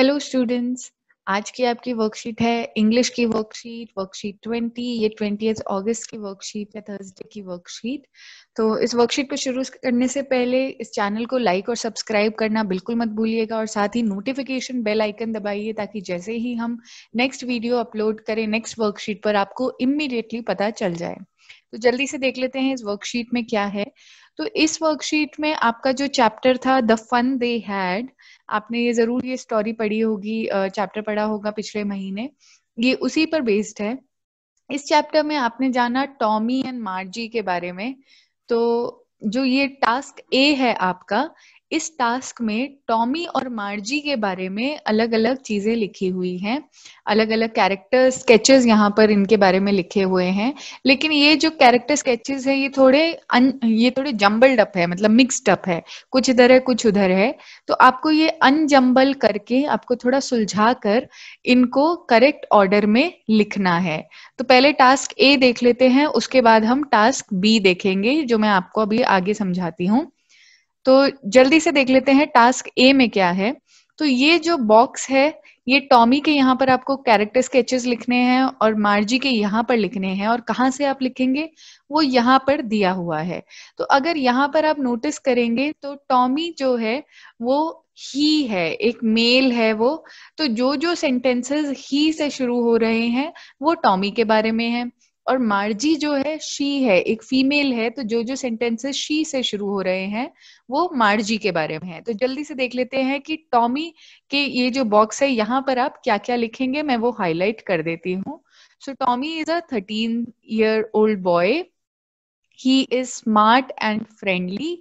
Hello students आज की आपकी वर्कशीट है इंग्लिश की वर्कशीट वर्कशीट ट्वेंटी ये ट्वेंटी अगस्त की वर्कशीट है थर्सडे की वर्कशीट तो इस वर्कशीट को शुरू करने से पहले इस चैनल को लाइक और सब्सक्राइब करना बिल्कुल मत भूलिएगा और साथ ही नोटिफिकेशन बेल आइकन दबाइए ताकि जैसे ही हम नेक्स्ट वीडियो अपलोड करें नेक्स्ट वर्कशीट पर आपको इमिडिएटली पता चल जाए तो जल्दी से देख लेते हैं इस वर्कशीट में क्या है तो इस वर्कशीट में आपका जो चैप्टर था द फन दे हैड आपने ये जरूर ये स्टोरी पढ़ी होगी चैप्टर पढ़ा होगा पिछले महीने ये उसी पर बेस्ड है इस चैप्टर में आपने जाना टॉमी एंड मार्जी के बारे में तो जो ये टास्क ए है आपका इस टास्क में टॉमी और मार्जी के बारे में अलग अलग चीजें लिखी हुई हैं अलग अलग कैरेक्टर स्केचेस यहाँ पर इनके बारे में लिखे हुए हैं लेकिन ये जो कैरेक्टर स्केचेस है ये थोड़े अन, ये थोड़े जम्बल्ड अप है मतलब मिक्सड अप है कुछ इधर है कुछ उधर है तो आपको ये अनजम्बल करके आपको थोड़ा सुलझा कर इनको करेक्ट ऑर्डर में लिखना है तो पहले टास्क ए देख लेते हैं उसके बाद हम टास्क बी देखेंगे जो मैं आपको अभी आगे समझाती हूँ तो जल्दी से देख लेते हैं टास्क ए में क्या है तो ये जो बॉक्स है ये टॉमी के यहाँ पर आपको कैरेक्टर स्केचेस लिखने हैं और मार्जी के यहाँ पर लिखने हैं और कहाँ से आप लिखेंगे वो यहाँ पर दिया हुआ है तो अगर यहाँ पर आप नोटिस करेंगे तो टॉमी जो है वो ही है एक मेल है वो तो जो जो सेंटेंसेस ही से शुरू हो रहे हैं वो टॉमी के बारे में है और मार्जी जो है शी है एक फीमेल है तो जो जो सेंटेंसेस शी से शुरू हो रहे हैं वो मार्जी के बारे में है तो जल्दी से देख लेते हैं कि टॉमी के ये जो बॉक्स है यहाँ पर आप क्या क्या लिखेंगे मैं वो हाईलाइट कर देती हूँ so Tommy is a thirteen year old boy is smart and friendly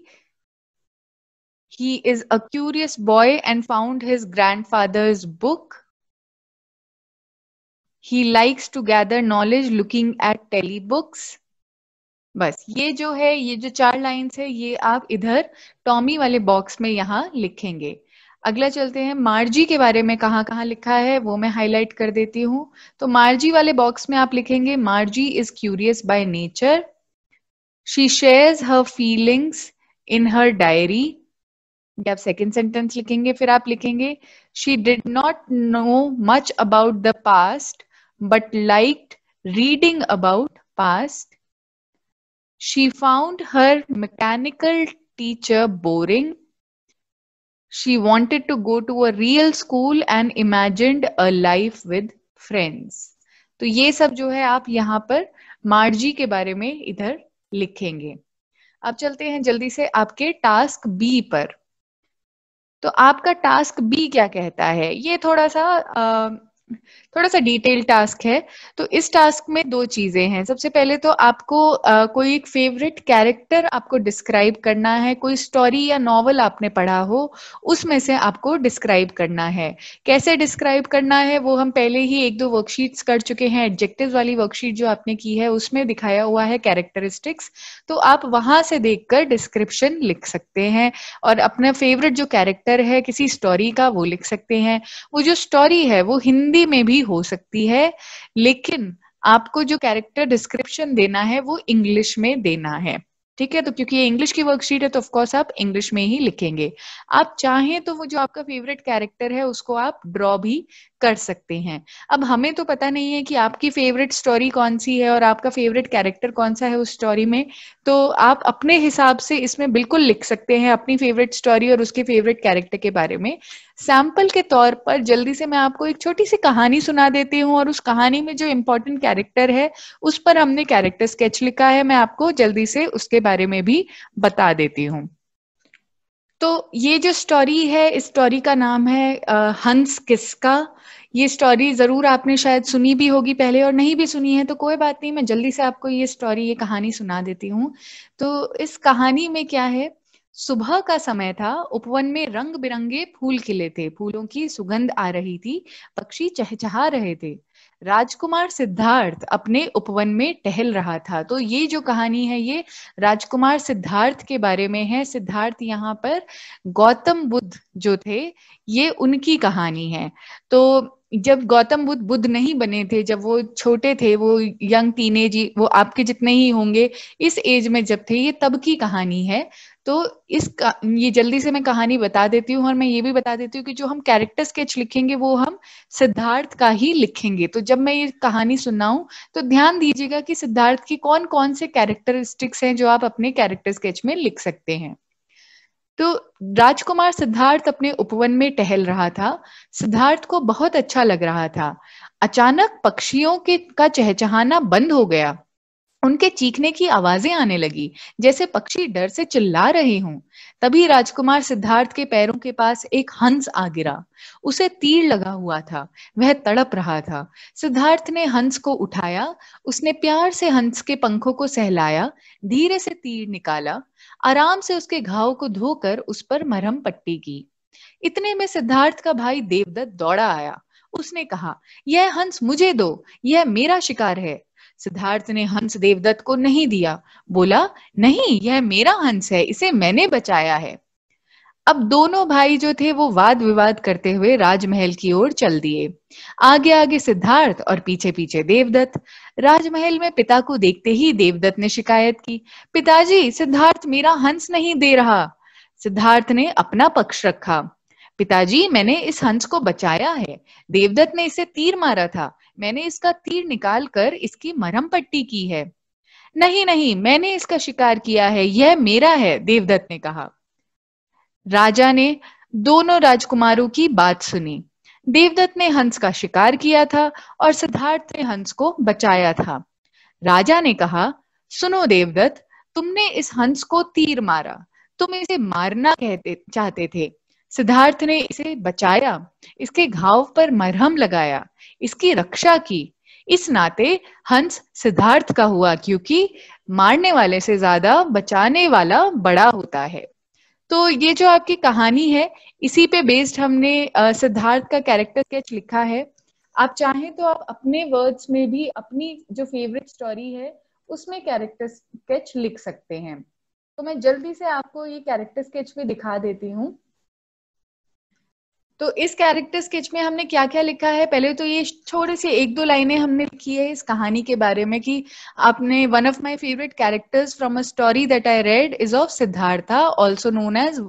he is a curious boy and found his grandfather's book he likes to gather knowledge looking at tally books बस ये जो है ये जो चार lines है ये आप इधर टॉमी वाले बॉक्स में यहाँ लिखेंगे अगला चलते हैं मार्जी के बारे में कहाँ कहाँ लिखा है वो मैं हाईलाइट कर देती हूँ तो मार्जी वाले बॉक्स में आप लिखेंगे Margie is curious by nature she shares her feelings in her diary आप सेकेंड सेंटेंस लिखेंगे फिर आप लिखेंगे she did not know much about the past but liked reading about past. She found her mechanical teacher boring. She wanted to go to a real school and imagined a life with friends. तो ये सब जो है आप यहाँ पर मार्जी के बारे में इधर लिखेंगे अब चलते हैं जल्दी से आपके टास्क बी पर तो आपका टास्क बी क्या कहता है ये थोड़ा सा आ, थोड़ा सा डिटेल टास्क है तो इस टास्क में दो चीजें हैं सबसे पहले तो आपको आ, कोई एक फेवरेट कैरेक्टर आपको डिस्क्राइब करना है कोई स्टोरी या नॉवल आपने पढ़ा हो उसमें से आपको डिस्क्राइब करना है कैसे डिस्क्राइब करना है वो हम पहले ही एक दो वर्कशीट्स कर चुके हैं एडजेक्टिव वाली वर्कशीट जो आपने की है उसमें दिखाया हुआ है कैरेक्टरिस्टिक्स तो आप वहां से देखकर डिस्क्रिप्शन लिख सकते हैं और अपना फेवरेट जो कैरेक्टर है किसी स्टोरी का वो लिख सकते हैं वो जो स्टोरी है वो हिंदी हिंदी में भी हो सकती है लेकिन आपको जो कैरेक्टर डिस्क्रिप्शन देना है वो इंग्लिश में देना है ठीक है तो क्योंकि ये इंग्लिश की वर्कशीट है तो ऑफकोर्स आप इंग्लिश में ही लिखेंगे आप चाहें तो वो जो आपका फेवरेट कैरेक्टर है उसको आप ड्रॉ भी कर सकते हैं अब हमें तो पता नहीं है कि आपकी फेवरेट स्टोरी कौन सी है और आपका फेवरेट कैरेक्टर कौन सा है उस स्टोरी में तो आप अपने हिसाब से इसमें बिल्कुल लिख सकते हैं अपनी फेवरेट स्टोरी और उसके फेवरेट कैरेक्टर के बारे में सैंपल के तौर पर जल्दी से मैं आपको एक छोटी सी कहानी सुना देती हूँ और उस कहानी में जो इम्पोर्टेंट कैरेक्टर है उस पर हमने कैरेक्टर स्केच लिखा है मैं आपको जल्दी से उसके बारे में भी बता देती हूँ तो ये जो स्टोरी है इस स्टोरी का नाम है आ, हंस किसका ये स्टोरी जरूर आपने शायद सुनी भी होगी पहले और नहीं भी सुनी है तो कोई बात नहीं मैं जल्दी से आपको ये स्टोरी ये कहानी सुना देती हूँ तो इस कहानी में क्या है सुबह का समय था उपवन में रंग बिरंगे फूल खिले थे फूलों की सुगंध आ रही थी पक्षी चहचहा रहे थे राजकुमार सिद्धार्थ अपने उपवन में टहल रहा था तो ये जो कहानी है ये राजकुमार सिद्धार्थ के बारे में है सिद्धार्थ यहाँ पर गौतम बुद्ध जो थे ये उनकी कहानी है तो जब गौतम बुद्ध बुद्ध नहीं बने थे जब वो छोटे थे वो यंग टीनेज वो आपके जितने ही होंगे इस एज में जब थे ये तब की कहानी है तो इस ये जल्दी से मैं कहानी बता देती हूँ और मैं ये भी बता देती हूँ कि जो हम कैरेक्टर स्केच लिखेंगे वो हम सिद्धार्थ का ही लिखेंगे तो जब मैं ये कहानी सुनाऊं तो ध्यान दीजिएगा कि सिद्धार्थ की कौन कौन से कैरेक्टरिस्टिक्स हैं जो आप अपने कैरेक्टर स्केच में लिख सकते हैं तो राजकुमार सिद्धार्थ अपने उपवन में टहल रहा था सिद्धार्थ को बहुत अच्छा लग रहा था अचानक पक्षियों के का चहचहाना बंद हो गया उनके चीखने की आवाजें आने लगी जैसे पक्षी डर से चिल्ला रहे हों तभी राजकुमार सिद्धार्थ के पैरों के पास एक हंस आ गिरा उसे तीर लगा हुआ था वह तड़प रहा था सिद्धार्थ ने हंस को उठाया उसने प्यार से हंस के पंखों को सहलाया धीरे से तीर निकाला आराम से उसके घाव को धोकर उस पर मरहम पट्टी की इतने में सिद्धार्थ का भाई देवदत्त दौड़ा आया उसने कहा यह हंस मुझे दो यह मेरा शिकार है सिद्धार्थ ने हंस देवदत्त को नहीं दिया बोला नहीं यह मेरा हंस है इसे मैंने बचाया है अब दोनों भाई जो थे वो वाद विवाद करते हुए राजमहल की ओर चल दिए आगे आगे सिद्धार्थ और पीछे पीछे देवदत्त राजमहल में पिता को देखते ही देवदत्त ने शिकायत की पिताजी सिद्धार्थ मेरा हंस नहीं दे रहा सिद्धार्थ ने अपना पक्ष रखा पिताजी मैंने इस हंस को बचाया है देवदत्त ने इसे तीर मारा था मैंने इसका तीर निकाल कर इसकी मरम पट्टी की है नहीं नहीं मैंने इसका शिकार किया है यह मेरा है देवदत्त ने कहा राजा ने दोनों राजकुमारों की बात सुनी देवदत्त ने हंस का शिकार किया था और सिद्धार्थ ने हंस को बचाया था राजा ने कहा सुनो देवदत्त तुमने इस हंस को तीर मारा तुम इसे मारना कहते चाहते थे सिद्धार्थ ने इसे बचाया इसके घाव पर मरहम लगाया इसकी रक्षा की इस नाते हंस सिद्धार्थ का हुआ क्योंकि मारने वाले से ज्यादा बचाने वाला बड़ा होता है तो ये जो आपकी कहानी है इसी पे बेस्ड हमने सिद्धार्थ का कैरेक्टर स्केच लिखा है आप चाहें तो आप अपने वर्ड्स में भी अपनी जो फेवरेट स्टोरी है उसमें कैरेक्टर स्केच लिख सकते हैं तो मैं जल्दी से आपको ये कैरेक्टर स्केच भी दिखा देती हूँ तो इस कैरेक्टर स्केच में हमने क्या क्या लिखा है पहले तो ये छोटे से एक दो लाइनें हमने लिखी है इस कहानी के बारे में कि आपने one of my favourite characters from a story that I read is of Siddhartha also known as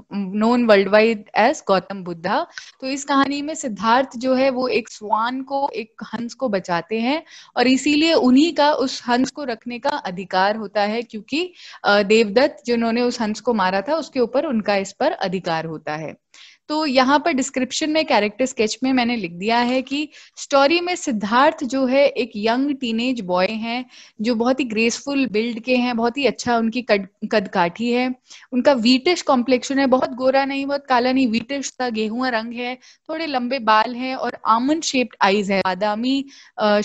known worldwide as Gautam Buddha तो इस कहानी में सिद्धार्थ जो है वो एक स्वान को एक हंस को बचाते हैं और इसीलिए उन्हीं का उस हंस को रखने का अधिकार होता है क्योंकि देवदत्त जिन्होंने उस हंस को मारा था उसके ऊपर उनका इस पर अधिकार होता है तो यहाँ पर डिस्क्रिप्शन में कैरेक्टर स्केच में मैंने लिख दिया है कि स्टोरी में सिद्धार्थ जो है एक यंग टीनेज बॉय हैं जो बहुत ही ग्रेसफुल बिल्ड के हैं बहुत ही अच्छा उनकी कद कदकाठी है उनका वीटिश कॉम्प्लेक्शन है बहुत गोरा नहीं बहुत काला नहीं वीटिश था गेहूं रंग है थोड़े लंबे बाल हैं और आमन शेप्ड आईज है बादामी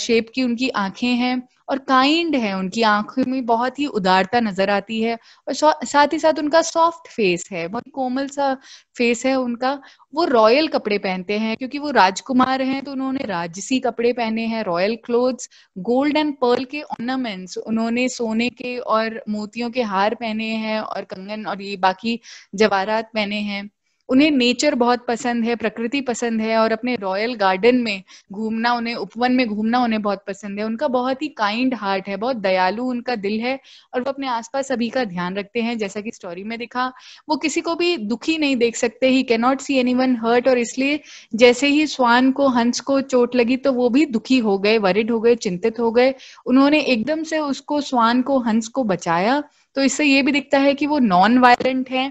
शेप की उनकी आंखें हैं और काइंड है उनकी आंखों में बहुत ही उदारता नजर आती है और साथ ही साथ उनका सॉफ्ट फेस है बहुत कोमल सा फेस है उनका वो रॉयल कपड़े पहनते हैं क्योंकि वो राजकुमार हैं तो उन्होंने राजसी कपड़े पहने हैं royal clothes gold and pearl के ऑर्नामेंट्स उन्होंने सोने के और मोतियों के हार पहने हैं और कंगन और ये बाकी जवाहरात पहने हैं उन्हें नेचर बहुत पसंद है प्रकृति पसंद है और अपने रॉयल गार्डन में घूमना उन्हें उपवन में घूमना उन्हें बहुत पसंद है उनका बहुत ही काइंड हार्ट है बहुत दयालु उनका दिल है और वो अपने आसपास सभी का ध्यान रखते हैं जैसा कि स्टोरी में दिखा वो किसी को भी दुखी नहीं देख सकते he can not see anyone hurt और इसलिए जैसे ही स्वान को हंस को चोट लगी तो वो भी दुखी हो गए वरिड हो गए चिंतित हो गए उन्होंने एकदम से उसको स्वान को हंस को बचाया तो इससे ये भी दिखता है कि वो नॉन वायलेंट है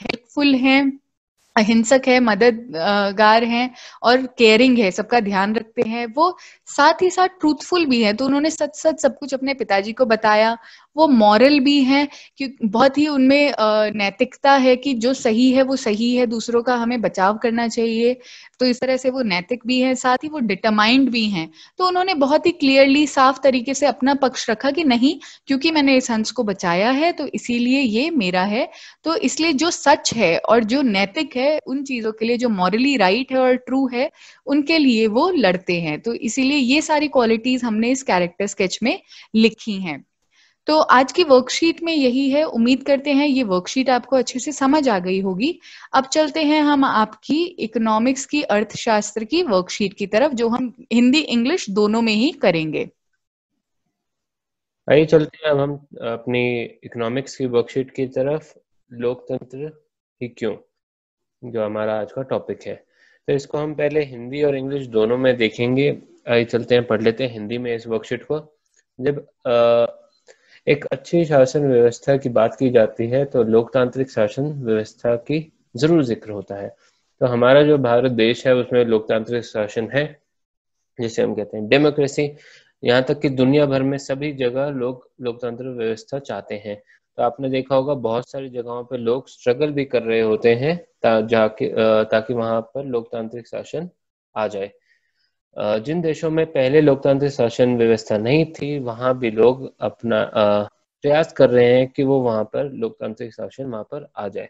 हेल्पफुल है अहिंसक है मददगार हैं और केयरिंग है सबका ध्यान रखते हैं वो साथ ही साथ ट्रूथफुल भी हैं तो उन्होंने सच सच सब कुछ अपने पिताजी को बताया वो मॉरल भी हैं कि बहुत ही उनमें नैतिकता है कि जो सही है वो सही है दूसरों का हमें बचाव करना चाहिए तो इस तरह से वो नैतिक भी हैं साथ ही वो डिटरमाइंड भी हैं तो उन्होंने बहुत ही क्लियरली साफ तरीके से अपना पक्ष रखा कि नहीं क्योंकि मैंने इस हंस को बचाया है तो इसीलिए ये मेरा है तो इसलिए जो सच है और जो नैतिक है है उन चीजों के लिए जो मॉरली राइट right है और ट्रू है उनके लिए वो लड़ते हैं तो इसीलिए ये सारी क्वालिटीज हमने इस कैरेक्टर स्केच में लिखी हैं तो आज की वर्कशीट में यही है उम्मीद करते हैं ये वर्कशीट आपको अच्छे से समझ आ गई होगी अब चलते हैं हम आपकी इकोनॉमिक्स की अर्थशास्त्र की वर्कशीट की तरफ जो हम हिंदी इंग्लिश दोनों में ही करेंगे आइए चलते हैं अब हम अपनी इकोनॉमिक्स की वर्कशीट की तरफ लोकतंत्र ही क्यों जो हमारा आज का टॉपिक है तो इसको हम पहले हिंदी और इंग्लिश दोनों में देखेंगे आइए चलते हैं पढ़ लेते हैं हिंदी में इस वर्कशीट को जब एक अच्छी शासन व्यवस्था की बात की जाती है तो लोकतांत्रिक शासन व्यवस्था की जरूर जिक्र होता है तो हमारा जो भारत देश है उसमें लोकतांत्रिक शासन है जिसे हम कहते हैं डेमोक्रेसी यहाँ तक कि दुनिया भर में सभी जगह लोग लोकतंत्र व्यवस्था चाहते हैं तो आपने देखा होगा बहुत सारी जगहों पर लोग स्ट्रगल भी कर रहे होते हैं ता, जाके ताकि वहां पर लोकतांत्रिक शासन आ जाए जिन देशों में पहले लोकतांत्रिक शासन व्यवस्था नहीं थी वहां भी लोग अपना प्रयास कर रहे हैं कि वो वहां पर लोकतांत्रिक शासन वहां पर आ जाए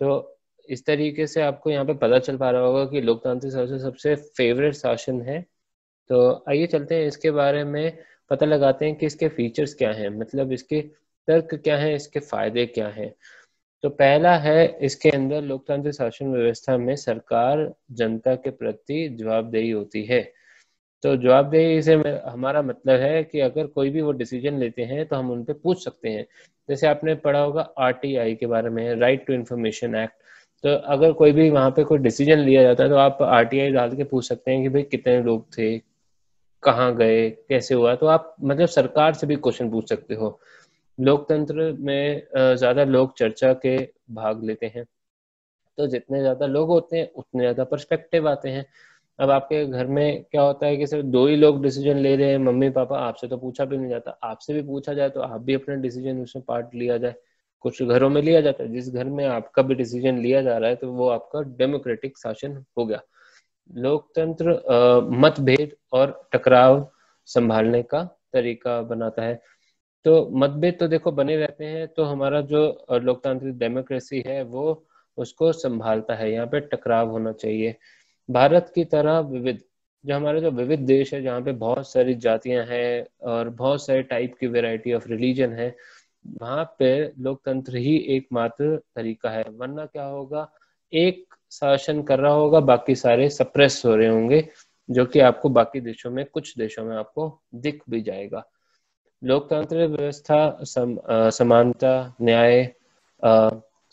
तो इस तरीके से आपको यहाँ पे पता चल पा रहा होगा कि लोकतांत्रिक शासन सबसे फेवरेट शासन है तो आइए चलते हैं इसके बारे में पता लगाते हैं कि इसके फीचर्स क्या हैं मतलब इसके तर्क क्या है इसके फायदे क्या हैं तो पहला है इसके अंदर लोकतांत्रिक शासन व्यवस्था में सरकार जनता के प्रति जवाबदेही होती है तो जवाबदेही से हमारा मतलब है कि अगर कोई भी वो डिसीजन लेते हैं तो हम उनपे पूछ सकते हैं जैसे आपने पढ़ा होगा आरटीआई के बारे में राइट टू इन्फॉर्मेशन एक्ट तो अगर कोई भी वहां पे कोई डिसीजन लिया जाता है तो आप आरटीआई डाल के पूछ सकते हैं कि भाई कितने लोग थे कहाँ गए कैसे हुआ तो आप मतलब सरकार से भी क्वेश्चन पूछ सकते हो लोकतंत्र में ज़्यादा लोग चर्चा के भाग लेते हैं तो जितने ज़्यादा लोग होते हैं उतने ज़्यादा पर्सपेक्टिव आते हैं अब आपके घर में क्या होता है कि सिर्फ दो ही लोग डिसीजन ले रहे हैं मम्मी पापा आपसे तो पूछा भी नहीं जाता आपसे भी पूछा जाए तो आप भी अपने डिसीजन उसमें पार्ट लिया जाए कुछ घरों में लिया जाता है जिस घर में आपका भी डिसीजन लिया जा रहा है तो वो आपका डेमोक्रेटिक शासन हो गया लोकतंत्र मतभेद और टकराव संभालने का तरीका बनाता है तो मतभेद तो देखो बने रहते हैं तो हमारा जो लोकतांत्रिक डेमोक्रेसी है वो उसको संभालता है यहाँ पे टकराव होना चाहिए भारत की तरह विविध जो हमारे जो विविध देश है जहाँ पे बहुत सारी जातियां हैं और बहुत सारे टाइप की वेराइटी ऑफ रिलीजन है वहां पे लोकतंत्र ही एकमात्र तरीका है वरना क्या होगा एक शासन कर रहा होगा बाकी सारे सप्रेस हो रहे होंगे जो कि आपको बाकी देशों में कुछ देशों में आपको दिख भी जाएगा लोकतांत्रिक व्यवस्था सम, समानता न्याय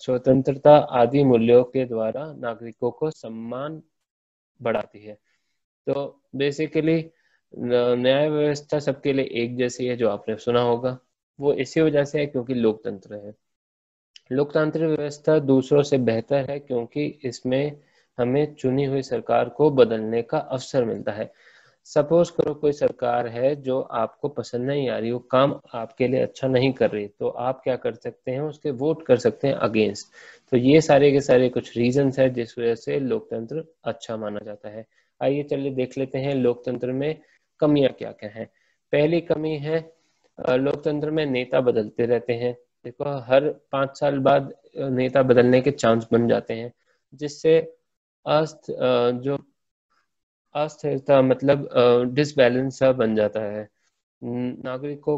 स्वतंत्रता आदि मूल्यों के द्वारा नागरिकों को सम्मान बढ़ाती है तो बेसिकली न्याय व्यवस्था सबके लिए एक जैसी है जो आपने सुना होगा वो इसी वजह से है क्योंकि लोकतंत्र है लोकतांत्रिक व्यवस्था दूसरों से बेहतर है क्योंकि इसमें हमें चुनी हुई सरकार को बदलने का अवसर मिलता है सपोज करो कोई सरकार है जो आपको पसंद नहीं आ रही वो काम आपके लिए अच्छा नहीं कर रही तो आप क्या कर सकते हैं उसके वोट कर सकते हैं अगेंस्ट तो ये सारे के सारे कुछ रीजन है जिस वजह से लोकतंत्र अच्छा माना जाता है आइए चलिए देख लेते हैं लोकतंत्र में कमियां क्या क्या है पहली कमी है लोकतंत्र में नेता बदलते रहते हैं देखो हर पांच साल बाद नेता बदलने के चांस बन जाते हैं जिससे अस्त जो अस्थिरता मतलब डिसबैलेंस सा बन जाता है नागरिकों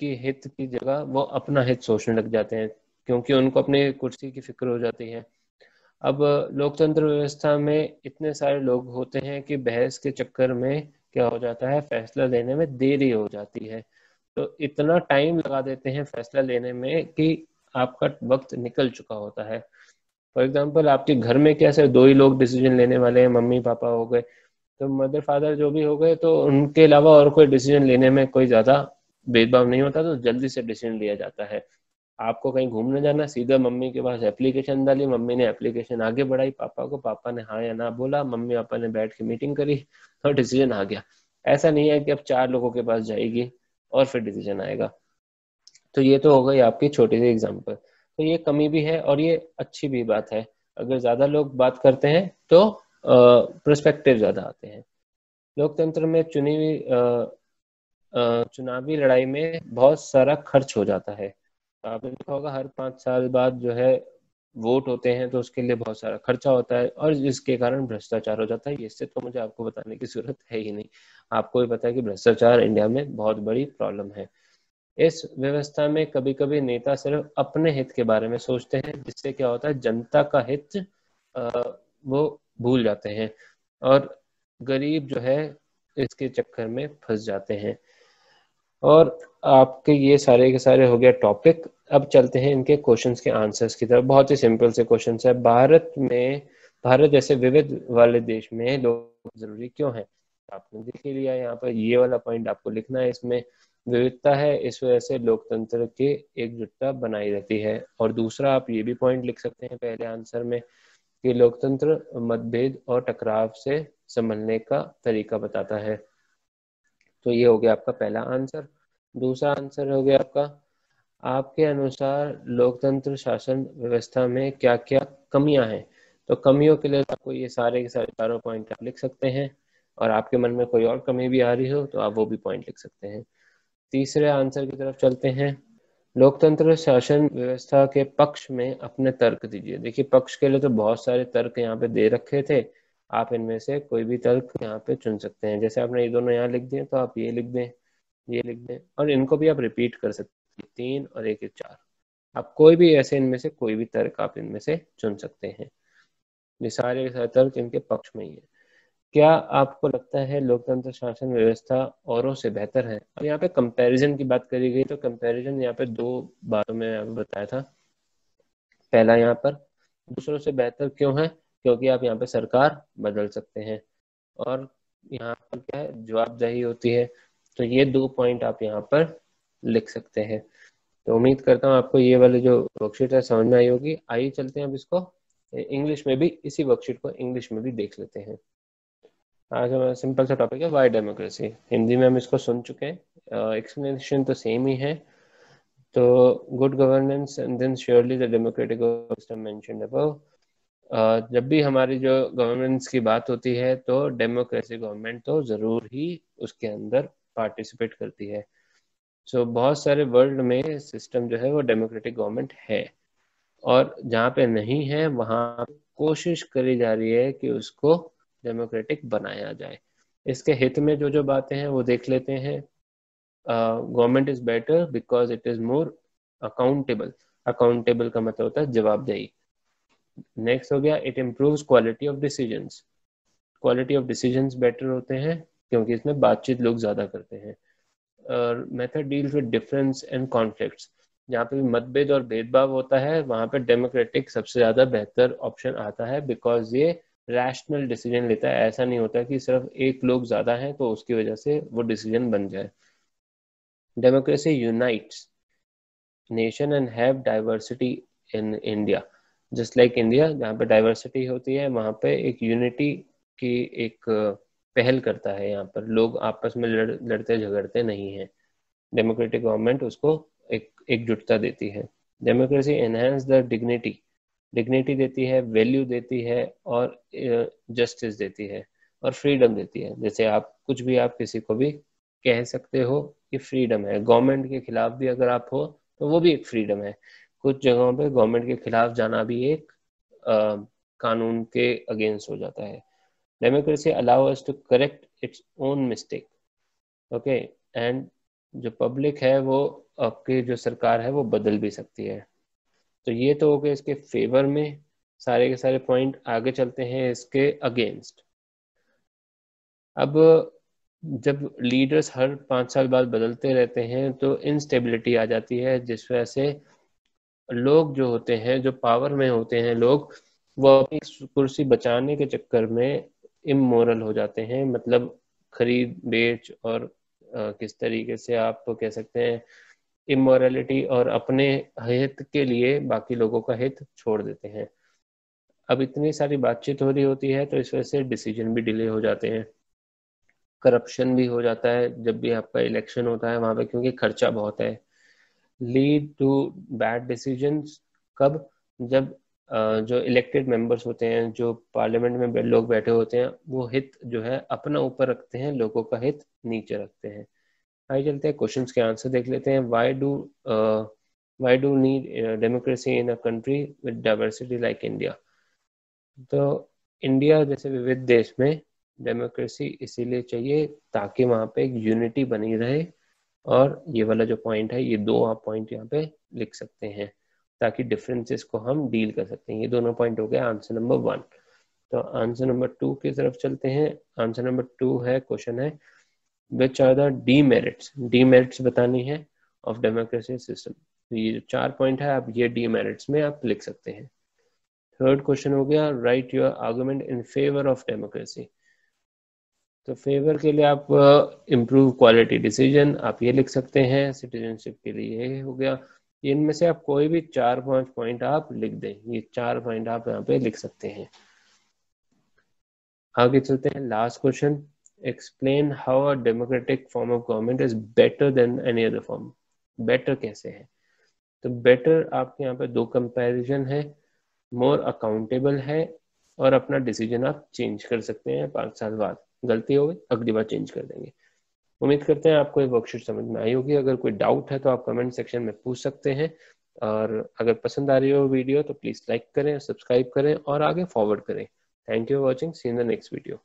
के हित की जगह वो अपना हित सोचने लग जाते हैं क्योंकि उनको अपने कुर्सी की फिक्र हो जाती है अब लोकतंत्र व्यवस्था में इतने सारे लोग होते हैं कि बहस के चक्कर में क्या हो जाता है फैसला लेने में देरी हो जाती है तो इतना टाइम लगा देते हैं फैसला लेने में कि आपका वक्त निकल चुका होता है फॉर एग्जाम्पल आपके घर में कैसे दो ही लोग डिसीजन लेने वाले हैं मम्मी पापा हो गए तो मदर फादर जो भी हो गए तो उनके अलावा और कोई डिसीजन लेने में कोई ज्यादा भेदभाव नहीं होता तो जल्दी से डिसीजन लिया जाता है आपको कहीं घूमने जाना सीधा मम्मी के पास एप्लीकेशन डाली मम्मी ने एप्लीकेशन आगे बढ़ाई पापा को पापा ने हाँ या ना बोला मम्मी पापा ने बैठ के मीटिंग करी और डिसीजन आ गया ऐसा नहीं है कि अब चार लोगों के पास जाएगी और फिर डिसीजन आएगा तो ये तो हो गई आपकी छोटी सी एग्जाम्पल तो ये कमी भी है और ये अच्छी भी बात है अगर ज्यादा लोग बात करते हैं तो प्रस्पेक्टिव ज्यादा आते हैं लोकतंत्र में चुनी हुई चुनावी लड़ाई में बहुत सारा खर्च हो जाता है आपने देखा होगा हर पाँच साल बाद जो है वोट होते हैं तो उसके लिए बहुत सारा खर्चा होता है और जिसके कारण भ्रष्टाचार हो जाता है इससे तो मुझे आपको बताने की जरूरत है ही नहीं आपको भी पता है कि भ्रष्टाचार इंडिया में बहुत बड़ी प्रॉब्लम है इस व्यवस्था में कभी कभी नेता सिर्फ अपने हित के बारे में सोचते हैं जिससे क्या होता है जनता का हित वो भूल जाते हैं और गरीब जो है इसके चक्कर में फंस जाते हैं और आपके ये सारे के सारे हो गया टॉपिक अब चलते हैं इनके क्वेश्चंस के आंसर्स की तरफ बहुत ही सिंपल से क्वेश्चन है भारत में भारत जैसे विविध वाले देश में लोग जरूरी क्यों है आपने देख लिया यहाँ पर ये वाला पॉइंट आपको लिखना है इसमें विविधता है इस वजह से लोकतंत्र की एकजुटता बनाई रहती है और दूसरा आप ये भी पॉइंट लिख सकते हैं पहले आंसर में कि लोकतंत्र मतभेद और टकराव से संभलने का तरीका बताता है तो ये हो गया आपका पहला आंसर दूसरा आंसर हो गया आपका आपके अनुसार लोकतंत्र शासन व्यवस्था में क्या क्या कमियां हैं तो कमियों के लिए आपको ये सारे के सारे चारों पॉइंट आप लिख सकते हैं और आपके मन में कोई और कमी भी आ रही हो तो आप वो भी पॉइंट लिख सकते हैं तीसरे आंसर की तरफ चलते हैं लोकतंत्र शासन व्यवस्था के पक्ष में अपने तर्क दीजिए देखिए पक्ष के लिए तो बहुत सारे तर्क यहाँ पे दे रखे थे आप इनमें से कोई भी तर्क यहाँ पे चुन सकते हैं जैसे आपने ये दोनों यहाँ लिख दिए तो आप ये लिख दें ये लिख दें और इनको भी आप रिपीट कर सकते हैं तीन और एक एक चार आप कोई भी ऐसे इनमें से कोई भी तर्क आप इनमें से चुन सकते हैं ये सारे तर्क इनके पक्ष में ही है क्या आपको लगता है लोकतंत्र शासन व्यवस्था औरों से बेहतर है अब यहाँ पे कंपैरिजन की बात करी गई तो कंपैरिजन यहाँ पे दो बातों में यहाँ बताया था पहला यहाँ पर दूसरों से बेहतर क्यों है क्योंकि आप यहाँ पे सरकार बदल सकते हैं और यहाँ पर क्या है जवाबदाही होती है तो ये दो पॉइंट आप यहाँ पर लिख सकते हैं तो उम्मीद करता हूँ आपको ये वाली जो वर्कशीट है समझ में आई होगी आइए चलते हैं अब इसको इंग्लिश में भी इसी वर्कशीट को इंग्लिश में भी देख लेते हैं आज हमारा सिंपल सा टॉपिक है वाई डेमोक्रेसी हिंदी में हम इसको सुन चुके हैं एक्सप्लेनेशन तो सेम ही है तो good governance and then surely the democratic system mention above जब भी हमारी जो गवर्नेंस की बात होती है तो डेमोक्रेसी गवर्नमेंट तो ज़रूर ही उसके अंदर पार्टिसिपेट करती है सो so, बहुत सारे वर्ल्ड में सिस्टम जो है वो डेमोक्रेटिक गवर्नमेंट है और जहाँ पे नहीं है वहाँ कोशिश करी जा रही है कि उसको डेमोक्रेटिक बनाया जाए इसके हित में जो जो बातें हैं वो देख लेते हैं government is better because it is more accountable accountable का मतलब होता है जवाबदेही नेक्स्ट हो गया it improve quality of decision quality of decision better होते हैं क्योंकि इसमें बातचीत लोग ज्यादा करते हैं और method deals with difference and conflict जहाँ पे भी मतभेद और भेदभाव होता है वहां पे डेमोक्रेटिक सबसे ज्यादा बेहतर ऑप्शन आता है बिकॉज ये रैशनल डिसीजन लेता है ऐसा नहीं होता कि सिर्फ एक लोग ज़्यादा हैं तो उसकी वजह से वो डिसीजन बन जाए democracy unites nation and have diversity in India just like India जहाँ पे डाइवर्सिटी होती है वहां पे एक यूनिटी की एक पहल करता है यहाँ पर लोग आपस में लड़ लड़ते झगड़ते नहीं है डेमोक्रेटिक गवर्नमेंट उसको एक एकजुटता देती है democracy enhance the dignity dignity देती है वैल्यू देती है और जस्टिस देती है और फ्रीडम देती है जैसे आप कुछ भी आप किसी को भी कह सकते हो कि फ्रीडम है गवर्नमेंट के खिलाफ भी अगर आप हो तो वो भी एक फ्रीडम है कुछ जगहों पे गवर्नमेंट के खिलाफ जाना भी एक uh, कानून के अगेंस्ट हो जाता है democracy allow us to correct its own mistake okay and जो पब्लिक है वो आपकी जो सरकार है वो बदल भी सकती है तो ये तो हो गए इसके फेवर में सारे के सारे पॉइंट आगे चलते हैं इसके अगेंस्ट अब जब लीडर्स हर पाँच साल बाद बदलते रहते हैं तो इनस्टेबिलिटी आ जाती है जिस वजह से लोग जो होते हैं जो पावर में होते हैं लोग वो अपनी कुर्सी बचाने के चक्कर में इमोरल हो जाते हैं मतलब खरीद बेच और किस तरीके से आप कह सकते हैं इमोरलिटी और अपने हित के लिए बाकी लोगों का हित छोड़ देते हैं अब इतनी सारी बातचीत हो रही होती है तो इस वजह से डिसीजन भी डिले हो जाते हैं करप्शन भी हो जाता है जब भी आपका इलेक्शन होता है वहां पे क्योंकि खर्चा बहुत है लीड टू बैड डिसीजन कब जब जो इलेक्टेड मेंबर्स होते हैं जो पार्लियामेंट में लोग बैठे होते हैं वो हित जो है अपना ऊपर रखते हैं लोगों का हित नीचे रखते हैं आइए चलते हैं क्वेश्चन के आंसर देख लेते हैं why do why do need democracy in a country with diversity like India तो इंडिया जैसे विविध देश में डेमोक्रेसी इसीलिए चाहिए ताकि वहाँ पे एक यूनिटी बनी रहे और ये वाला जो पॉइंट है ये दो आप पॉइंट यहाँ पे लिख सकते हैं ताकि डिफरेंसेस को हम डील कर सकते हैं ये दोनों पॉइंट हो गए आंसर नंबर वन तो आंसर नंबर टू की तरफ चलते हैं आंसर नंबर टू है क्वेश्चन है which are the demerits demerits बतानी है ऑफ डेमोक्रेसी सिस्टम तो ये जो चार पॉइंट है आप ये डीमेरिट्स में आप लिख सकते हैं थर्ड क्वेश्चन हो गया write your argument in favour of democracy तो फेवर के लिए आप इम्प्रूव क्वालिटी डिसीजन आप ये लिख सकते हैं सिटीजनशिप के लिए ये हो गया इनमें से आप कोई भी चार पांच पॉइंट आप लिख दें ये चार पॉइंट आप यहाँ पे लिख सकते हैं आगे चलते हैं last question explain how a democratic form of government is better than any other form better कैसे है तो बेटर आपके यहाँ पे दो कंपैरिजन है मोर अकाउंटेबल है और अपना डिसीजन आप चेंज कर सकते हैं पांच साल बाद गलती हो गई अगली बार चेंज कर देंगे उम्मीद करते हैं आपको ये वर्कशीट समझ में आई होगी अगर कोई डाउट है तो आप कमेंट सेक्शन में पूछ सकते हैं और अगर पसंद आ रही हो वीडियो तो प्लीज़ लाइक करें सब्सक्राइब करें और आगे फॉरवर्ड करें thank you for watching see in the next video